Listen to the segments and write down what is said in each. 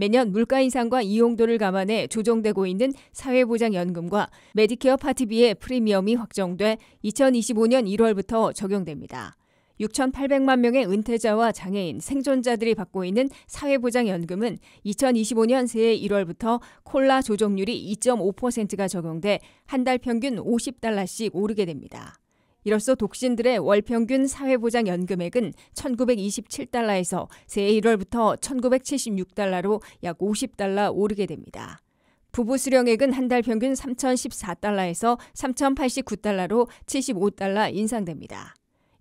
매년 물가 인상과 이용도를 감안해 조정되고 있는 사회보장연금과 메디케어 파티비의 프리미엄이 확정돼 2025년 1월부터 적용됩니다. 6,800만 명의 은퇴자와 장애인, 생존자들이 받고 있는 사회보장연금은 2025년 새해 1월부터 콜라 조정률이 2.5%가 적용돼 한 달 평균 50달러씩 오르게 됩니다. 이로써 독신들의 월 평균 사회보장 연금액은 1927달러에서 새해 1월부터 1976달러로 약 50달러 오르게 됩니다. 부부 수령액은 한 달 평균 3,014달러에서 3,089달러로 75달러 인상됩니다.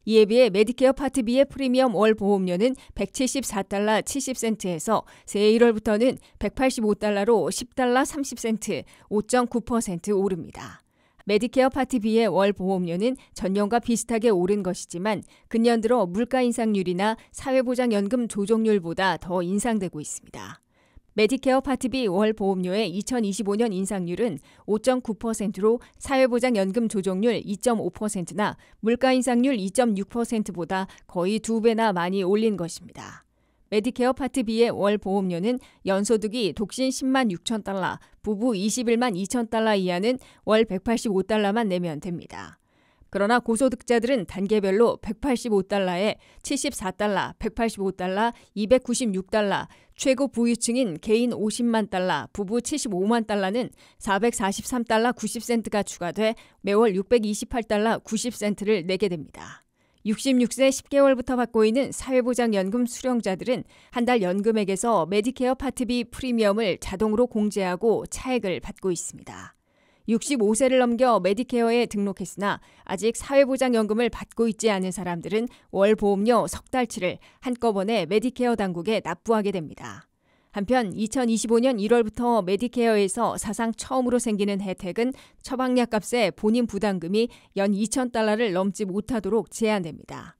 이에 비해 메디케어 파트 B의 프리미엄 월 보험료는 174달러 70센트에서 새해 1월부터는 185달러로 10달러 30센트, 5.9% 오릅니다. 메디케어 파티 B의 월 보험료는 전년과 비슷하게 오른 것이지만 근년 들어 물가 인상률이나 사회보장연금 조정률보다 더 인상되고 있습니다. 메디케어 파트 B 월 보험료의 2025년 인상률은 5.9%로 사회보장연금 조정률 2.5%나 물가 인상률 2.6%보다 거의 두 배나 많이 올린 것입니다. 메디케어 파트 B의 월 보험료는 연소득이 독신 10만 6천 달러, 부부 21만 2천 달러 이하는 월 185달러만 내면 됩니다. 그러나 고소득자들은 단계별로 185달러에 74달러, 185달러, 296달러, 최고 부유층인 개인 50만 달러, 부부 75만 달러는 443달러 90센트가 추가돼 매월 628달러 90센트를 내게 됩니다. 66세 10개월부터 받고 있는 사회보장연금 수령자들은 한 달 연금액에서 메디케어 파트비 프리미엄을 자동으로 공제하고 차액을 받고 있습니다. 65세를 넘겨 메디케어에 등록했으나 아직 사회보장연금을 받고 있지 않은 사람들은 월 보험료 석 달치를 한꺼번에 메디케어 당국에 납부하게 됩니다. 한편 2025년 1월부터 메디케어에서 사상 처음으로 생기는 혜택은 처방약 값에 본인 부담금이 연2천달러를 넘지 못하도록 제한됩니다.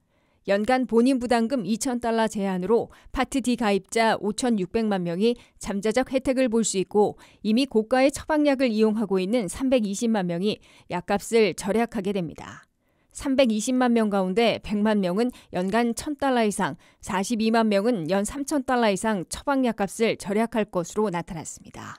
연간 본인 부담금 2 0달러 제한으로 파트 D 가입자 5,600만 명이 잠재적 혜택을 볼 수 있고 이미 고가의 처방약을 이용하고 있는 320만 명이 약값을 절약하게 됩니다. 320만 명 가운데 100만 명은 연간 1000달러 이상, 42만 명은 연 3000달러 이상 처방약값을 절약할 것으로 나타났습니다.